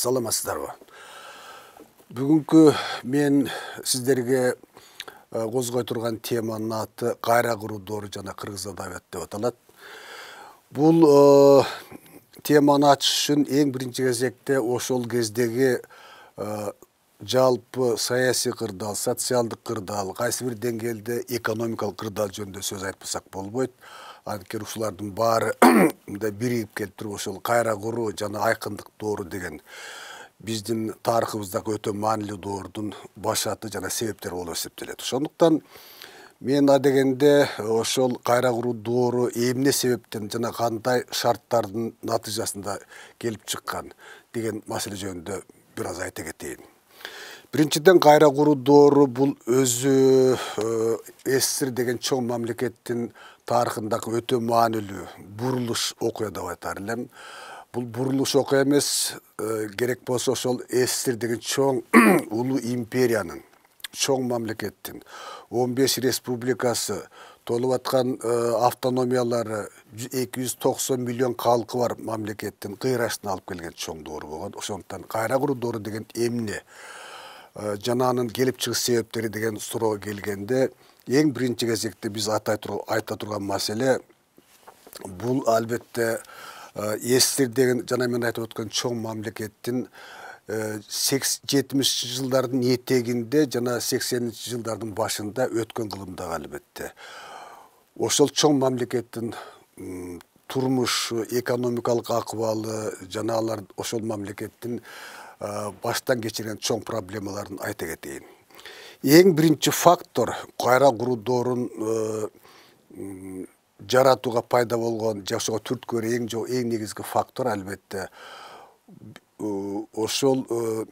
саламатсыздар ба бүгінгі мен сіздерге қозғай э, тұрған теманың аты қайра құрудор жана қырғыз адабият деп аталады бұл э, теманы үшін ең бірінші кезекте ошол кездегі э, жалпы саяси кырдаал социалдык кырдаал кайсы бир деңгээлде экономикалык кырдаал жөнүндө сөз айтпасак болбойт анткени ушулардын баары мындай биригип келип туруп ошол кайра куруу жана айкындык доору деген биздин тарыхыбыздагы өтө маанилүү доордун башаты жана себептери болуп эсептелет ошондуктан мен адегенде ошол кайра куруу доору эмне себептен жана кандай шарттардын натыйжасында келип чыккан деген маселе жөнүндө бир аз айта кетейин Біріншіден қайра құру доору бұл өзі СССР деген чоң мамлекеттің тарихындағы өте маанилүү бурулуш окуя деп айтар элем бул бурулуш окуя эмес керек болсо ошол СССР деген чоң улуу империянын чоң мамлекеттин 15 республикасы толуп аткан автономиялары 290 миллион калкы бар мамлекеттин кыйрасына алып келген чоң доору болгон ошондуктан кайра құру доору деген эмне Э, жананын келип чыгыш себептери деген суроо келгенде эң биринчи кезекте биз атай айта турган маселе бул албетте эстир деген жана мен айтып өткөн чоң мамлекеттин э, жетимишинчи жылдардын этегинде жана сексенинчи жылдардын башында өткөн кылымдагы албетте ошол чоң мамлекеттин турмушу экономикалык акыбалы жана алар ошол мамлекеттин Э, баштан кечирген чоң проблемаларын айта кетейин эң биринчи фактор кайра куруу э, жаратууга пайда болгон же ошого түрткү берген эң эң негизги фактор албетте ошол э,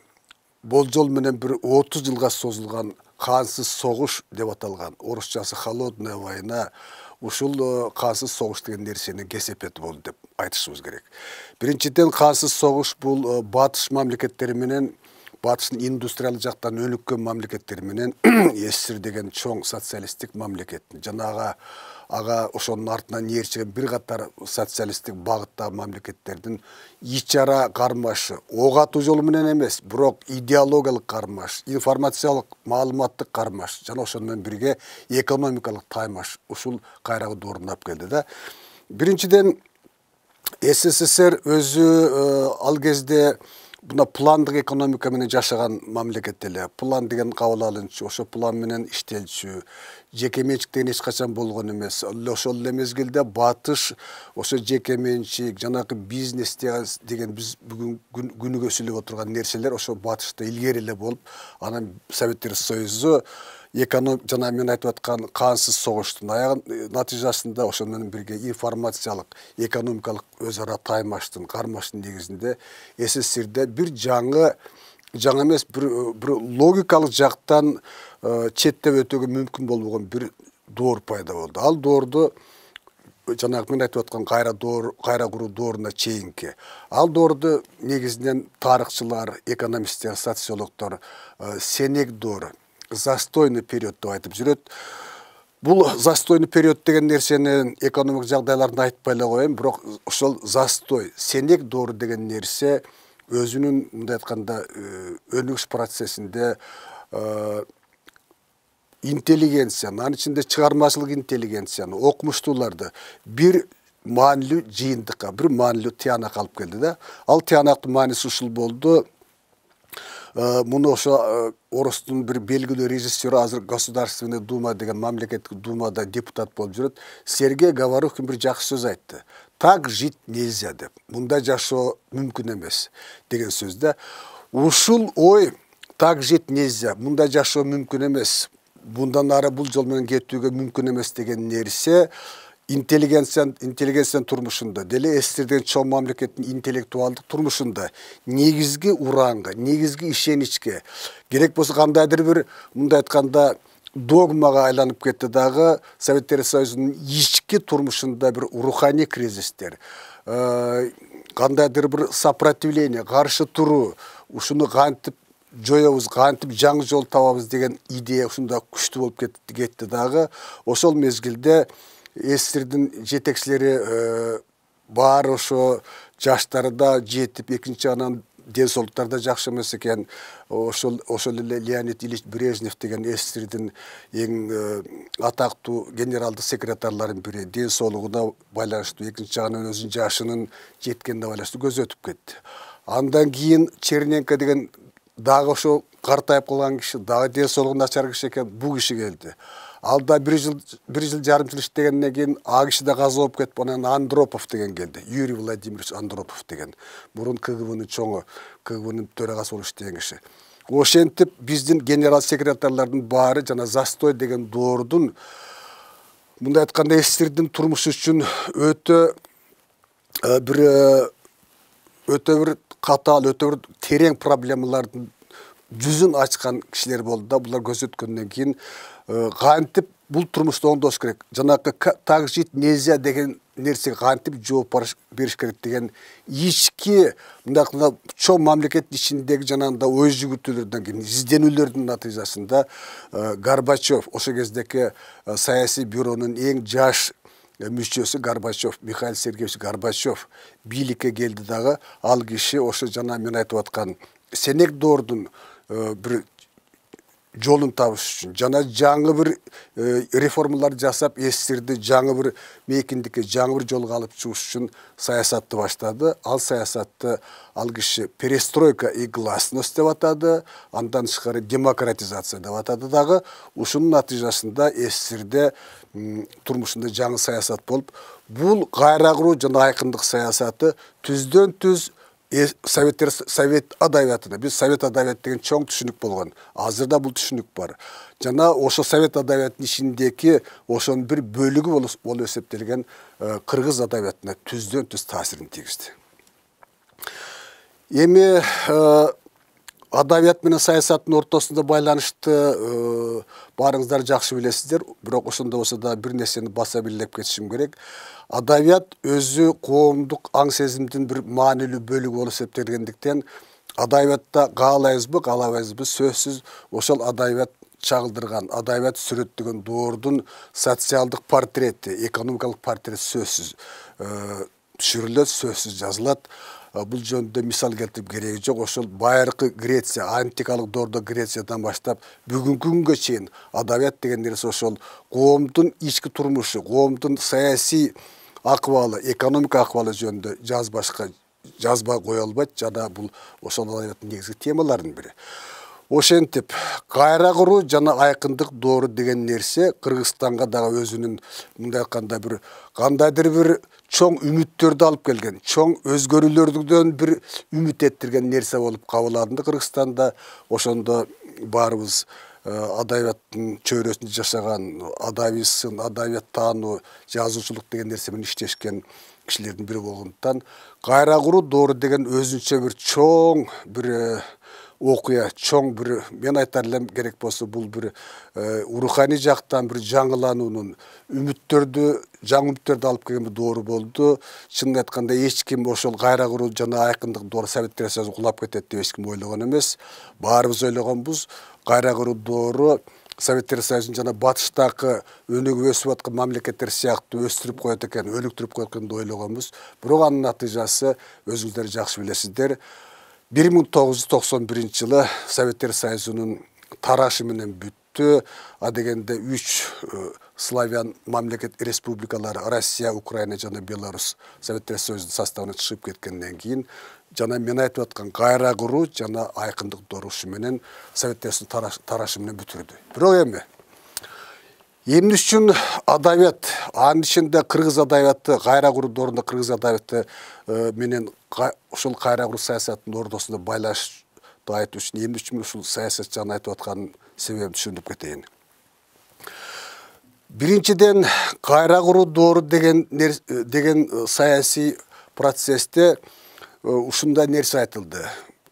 болжол менен бир отуз жылга созулган каансыз согуш деп аталган орусчасы холодная война ушул э, каасыз согуш деген нерсенин кесепети болду деп айтышыбыз керек биринчиден каасыз согуш бұл э, батыш мамлекеттери батыстың индустриалды жақтан өніккен менен ссср деген чоң социалистік мамлекет жанагы ага ошонун артынан ээрчиген бир катар социалисттик багыттагы мамлекеттердин ич ара кармашы ок атуу жолу менен эмес бирок идеологиялык кармаш информациялык маалыматтык кармаш жана ошону менен бирге экономикалык таймаш ушул кайрагы орундап келди да биринчиден ссср өзү э, ал кезде мына пландык экономика менен жашаган мамлекет эле план деген кабыл алынчу ошо план менен иштелчү жеке менчик деген эч качан болгон эмес ошол эле мезгилде батыш ошо жеке менчик жанагы бизнес деген биз бүгүн күнүгө сүйлөп отурган нерселер ошо батышта илгери эле болуп анан советтер союзу экономика мен айтып согуштун қансыз соғыштың аяғы менен бирге бірге информациялық экономикалық өзара таймаштын кармаштын негізінде сссрде бір жаңы жаңа емес бір, бир э, логикалық жақтан э, четтеп өтүүгө мүмкін болбогон бір доор пайда болды ал доорду э, жанагы мен айтып аткан кайра доор кайра куруу дооруна чейинки ал доорду негизинен тарыхчылар экономисттер социологдор сенек доору застойный период деп айтып жүрөт бул застойный период деген нәрсені экономик жағдайларын айтпай эле коеюн бирок ошол застой сенек доору деген нерсе өзүнүн мындай айтканда э, өнүгүш процессинде э, интеллигенцияны анын ичинде чыгармачылык интеллигенцияны окумуштууларды бир маанилүү жыйынтыкка бир маанилүү тыянакка алып келди да ал тыянактын мааниси ушул болду Э, мұны осы э, орыстың бір белгілі режиссері азыр государственный дума деген мемлекеттік думада депутат болып жүреді сергей говорухин бір жақсы сөз айтты так жить нельзя деп мұнда жашау мүмкін емес деген сөзді ушул ой так жить нельзя мұнда жашау мүмкін емес бұндан ары бұл жолмен кетуге мүмкін емес деген нәрсе интеллигенциян интеллигенциян турмушунда деле эстерден чоң мамлекеттин интеллектуалдык турмушунда негизги ураңга негизги ишеничке керек болсо кандайдыр бир мындай айтканда догмага айланып кетти дагы советтер союзунун ички турмушунда бир руханий кризистер кандайдыр бир сопротивление каршы туруу ушуну кантип жоебуз кантип жаңы жол табабыз деген идея ушундай күчтүү болуп кетти дагы ошол мезгилде жетекшілері жетекчилери бар ошо жаштарда жетип екінші анан ден соолуктары жакшы эмес экен ошол леонид ильич брежнев деген естердің ең атактуу генералды секретарларынын бүре ден соолугуна байланыштуу екінші жагынан өзүнүн жашынын жеткенине байланыштуу көзү өтіп кетті. андан кейін черненко деген дағы ошо қартайып калган киши дағы ден соолугу начар киши экен бул киши алда бір жыл бір жыл жарым жыл істегеннен кейін киши да каза болуп кетіп анан андропов деген келді юрий владимирович андропов деген бұрын кгбнын чоңы кгбнын төрагасы болуп иштеген киши ошентип биздин генерал секретарлардын баары жана застой деген доордун мындай айтканда сссрдин турмушу үчүн өтө э, бир э, өтө бир катаал өтө бир терең проблемалардын жүзүн ачкан кишилер болду да булар көрсөткөндөн кийин кантип э, бұл турмушту оңдош керек жанакы так жить нельзя деген нерсеге кантип жооп бериш керек деген ички мындай мына чоң мамлекеттин ичиндеги жанагындай ой жүгүртүүлөрдөн кийин изденүүлөрдүн натыйжасында горбачев ошол кездеки э, саясий бюронун эң жаш э, мүчөсү горбачев михаил сергеевич горбачев бийликке келди дагы ал киши ошо жана мен айтып аткан доордун бир жолын табыш үшін жана жаңы бір э, реформалар жасап эстерди жаңы бір мейкиндикке жаңы бір жолға алып чыгыш үшін саясатты баштады ал саясатты ал киши перестройка и гласность деп атады андан тышкары демократизация деп атады дагы ушунун натыйжасында эстерде турмушунда жаңы саясат болуп бул кайра куруу жана айкындык саясаты түздөн түз советтер совет адабияты біз совет адабияты деген чоң түшүнүк болгон азыр да бул түшүнүк бар жана ошо совет адабиятынын ичиндеги ошонун бир бөлүгү болуп эсептелген э, кыргыз адабиятына түздөн түз таасирин тийгизди эми э, адабият менен саясаттын ортосунда байланышты барыңыздар э, баарыңыздар жакшы билесиздер бирок ошондо болсо да бир нерсени баса белгилеп кетишим керек адабият өзү коомдук аң сезимдин бир маанилүү бөлүгү болуп эсептелгендиктен адабиятта каалайбызбы каалабайбызбы сөзсүз ошол адабият чагылдырган адабият сүрөттөгөн доордун социалдык портрети экономикалык портрет сөзсүз э, түшүрүлөт сөзсүз жазылат Э, бұл жөнінде мисал келтіріп керегі жоқ ошол байыркы греция антикалык доордо грециядан баштап бүгүнкү күнгө чейин адабият деген нерсе ошол коомдун ички турмушу коомдун саясий акыбалы экономика акыбалы жөнүндө жазбашка жазба кое албайт жана бул ошол адабияттын негизги темаларынын бири ошентип кайра куруу жана айкындык доору деген нерсе кыргызстанга дагы өзүнүн мындай айтканда бир кандайдыр бир чоң үмүттөрдү алып келген чоң өзгөрүүлөрдөн бир үмүт эттирген нерсе болуп кабыл алынды кыргызстанда ошондо баарыбыз э, адабияттын чөйрөсүндө жашаган адабий сын адабият таануу жазуучулук деген нерсе менен иштешкен кишилердин бири болгондуктан кайра куруу доору деген өзүнчө бир чоң бир э, окуя чоң бир мен айтар элем керек болсо бул бир э, руханий жактан бир жаңылануунун үмүттөрдү жаңы үмүттөрдү алып келген бир доору болду чынын айтканда эч ким ошол кайра куруу жана айкындык доору совет террасасы кулап кетет деп эч ким ойлогон эмес баарыбыз ойлогонбуз кайра куруу доору советтер союзун жана батыштагы өнүгүп өсүп аткан мамлекеттер сыяктуу өстүрүп коет экен өнүктүрүп коет экен деп ойлогонбуз бирок анын натыйжасы өзүңүздөр жакшы билесиздер 1991 жылы советтер Союзының тарашы менен бүттү адегенде 3 славян мамлекет республикалары россия украина жана беларусь советтер союзунун составына чыгып кеткенден кийин жана мен айтып аткан кайра куруу жана айқындық дорушу менен советтер тарашы менен бүтүрдү бирок эми Емін үшін адавет, аның ішінде қырғыз адаветті, қайра құру дұрында қырғыз адаветті э, менен ұшыл қайра құру саясатының ордасында байлаш айту үшін, емін үшін ұшыл саясат жаң айтып отқанын себебі түшіндіп кетейін. Біріншіден қайра құру дұры деген, э, деген э, саяси процесте ұшында нәрсе айтылды.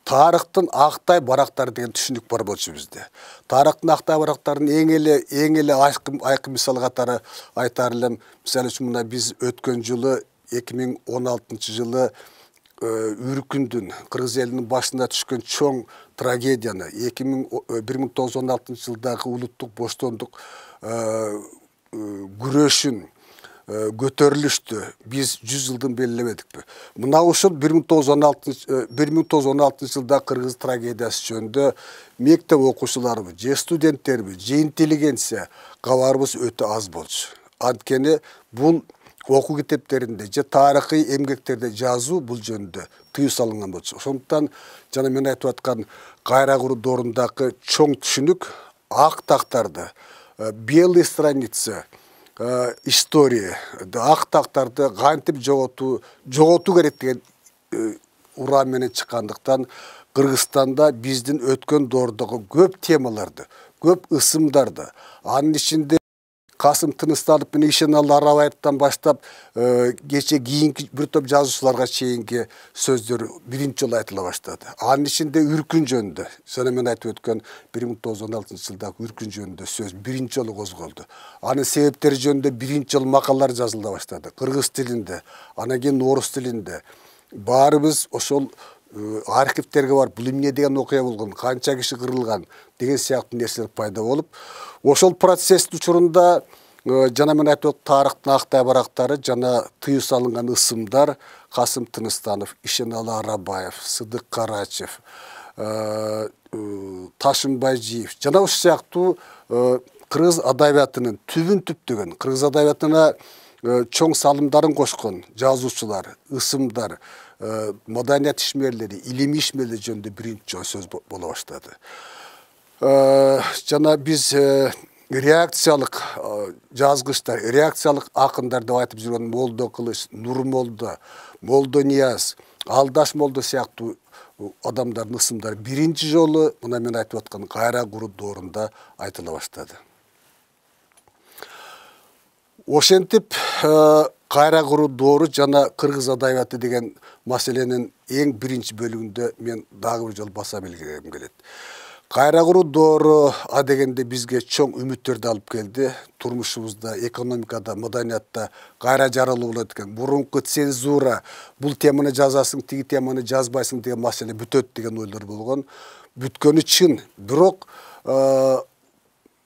Тарықтың ақтай барақтары деген түсінік бар болчу бизде Тарықтың ақтай барақтарын эң эле эң эле айкын мисалы катары айтар элем мисалы мына біз өткөн жылы 2016 жылы э, үркіндің, қырғыз елінің башына түшкөн чоң трагедияны эки жылдағы бир миң тогуз көтерілішті біз жүз жылды белгилебедик пе мынау үчүн бир миң тогуз он алтынчы бир он жылда кыргыз трагедиясы жөнүндө мектеп окуучуларыбыз же студенттерби же интеллигенция кабарыбыз өте аз болчу анткени бұл оқу китептеринде же тарыхый эмгектерде жазу бұл жөнүндө тыюу салынган болчу ошондуктан жана мен айтып аткан кайра құру чоң түшүнүк ақ тактарды белые страницы Э, история ақтақтарды тактарды кантип жоготуу жоготуу керек деген ұран э, менен чыккандыктан кыргызстанда биздин өткөн доордогу көп темаларды көп ысымдарды анын ичинде қасым тынысталып міне ишеналы аралаевтан бастап кеше кейінгі бір топ жазушыларға шейінгі сөздер бірінші жолы айтыла бастады анын ішінде үркін жөнінде жана мен айтып өткөн бир миң тогуз жүз он алтынчы жылдагы үркін жөнүндө сөз биринчи жолу козголду анын себептери жөнүндө биринчи жолу макалалар жазыла баштады кыргыз тилинде анан кийин орус тилинде баарыбыз ошол Э, архивтерге бар, бұл эмне деген окуя болгон канча киши кырылган деген сыяктуу нерселер пайда болып ошол процесстин учурунда э, жана мен айтып тарыхтын ак табарактары жана тыюу салынган ысымдар касым тыныстанов ишеналы арабаев сыдык карачев э, ташынбайжиев жана ушул сыяктуу кыргыз адабиятынын түбүн түптөгөн кыргыз адабиятына Э, чоң салымдарын қошқан жазушылар ысымдар э, маданият мәдениет ишмерлери илимий ишмерлер жөнінде биринчи сөз бола баштады э, жана биз реакциялык реакциялық жазғыштар реакциялық деп айтып жүрген молдо кылыч нұр молдо молдо нияз алдаш молдо сияқты адамдардын ысымдары бірінші жолы мына мен айтып отқан қайра құрып дорында айтыла баштады ошентип қайра құру доры жана қырғыз адабияты деген мәселенің ең бірінші бөлігінде мен дағы бір жол баса белгілегім келеді қайра құру доры а дегенде бізге чоң үміттерді алып келді тұрмышымызда экономикада маданиятта қайра жаралуу болот экен мурунку цензура бұл теманы жазасың тиги теманы жазбайсың деген маселе бүтөт деген ойлар болған. бүткөнү чын бирок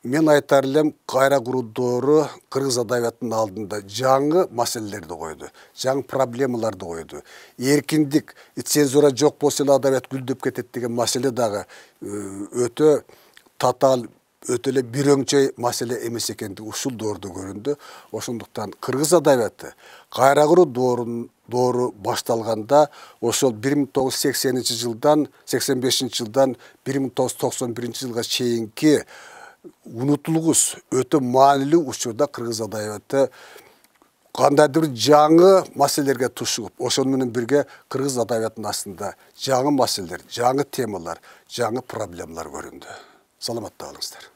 мен айтар элем кайра доору кыргыз адабиятынын алдында жаңы маселелерди койду жаңы проблемаларды койду эркиндик цензура жок болсо эле адабият гүлдөп кетет деген маселе дагы э, өтө татаал өтө эле өңчөй маселе эмес экендиги ушул доордо көрүндү ошондуктан кыргыз адабияты кайра куру доору башталганда ошол бир миң тогуз жүз сексенинчи жылдан сексен бешинчи жылдан бир миң тогуз жүз токсон биринчи жылга чейинки ұнытылғыс өте маңызды учурда кыргыз адабияты кандайдыр жаңы маселелерге жаңа мәселелерге ошону менен бирге кыргыз адабиятынын астында жаңы маселелер жаңы темалар жаңы проблемалар көрінді саламатта калыңыздар